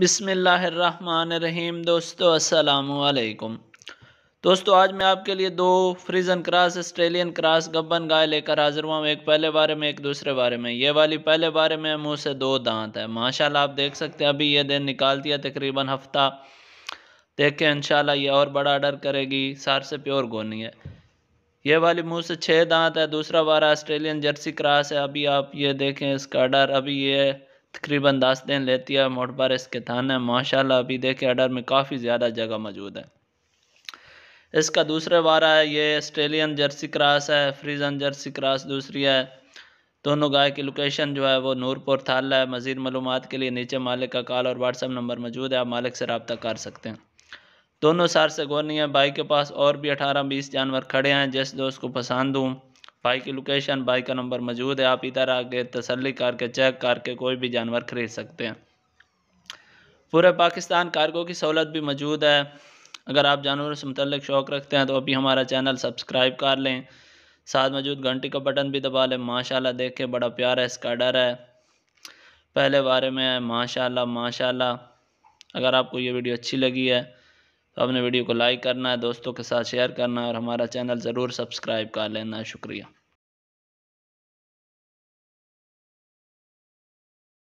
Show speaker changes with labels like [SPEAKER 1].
[SPEAKER 1] बिसमीम दोस्तों असलकुम दोस्तों आज मैं आपके लिए दो फ्रीजन क्रॉस ऑस्ट्रेलियन क्रॉस गबन गाय लेकर हाजिर हुआ हूँ एक पहले बारे में एक दूसरे बारे में ये वाली पहले बारे में मुँह से दो दांत है माशाल्लाह आप देख सकते हैं अभी ये दिन निकाल दिया तकरीबन हफ्ता देखें इंशाल्लाह ये और बड़ा आर्डर करेगी सार से प्योर गोनी है ये वाली मुँह से छः दांत है दूसरा बारा ऑस्ट्रेलियन जर्सी क्रॉस है अभी आप ये देखें इसका डर अभी ये तकरीबन दस दिन लेती है पर इसके थाना है माशाल्लाह अभी देखे अडर में काफ़ी ज़्यादा जगह मौजूद है इसका दूसरा वारा है ये ऑस्ट्रेलियन जर्सी क्रास है फ्रीजन जर्सी क्रास दूसरी है दोनों गाय की लोकेशन जो है वो नूरपुर थाल है मज़ीद मालूम के लिए नीचे मालिक का कॉल और व्हाट्सअप नंबर मौजूद है आप मालिक से रबता कर सकते हैं दोनों सार से गोनी है बाई के पास और भी अठारह बीस जानवर खड़े हैं जिस दोस्त को पसंद हूँ भाई की लोकेशन भाई का नंबर मौजूद है आप इधर आके तसली करके चेक करके कोई भी जानवर ख़रीद सकते हैं पूरे पाकिस्तान कार्गो की सहूलत भी मौजूद है अगर आप जानवरों से मतलब शौक़ रखते हैं तो अभी हमारा चैनल सब्सक्राइब कर लें साथ मौजूद घंटी का बटन भी दबा लें माशाला देखे बड़ा प्यारा इसका डर है पहले बारे में है माशा माशा अगर आपको ये वीडियो अच्छी लगी है तो अपने वीडियो को लाइक करना है दोस्तों के साथ शेयर करना है और हमारा चैनल ज़रूर सब्सक्राइब कर लेना शुक्रिया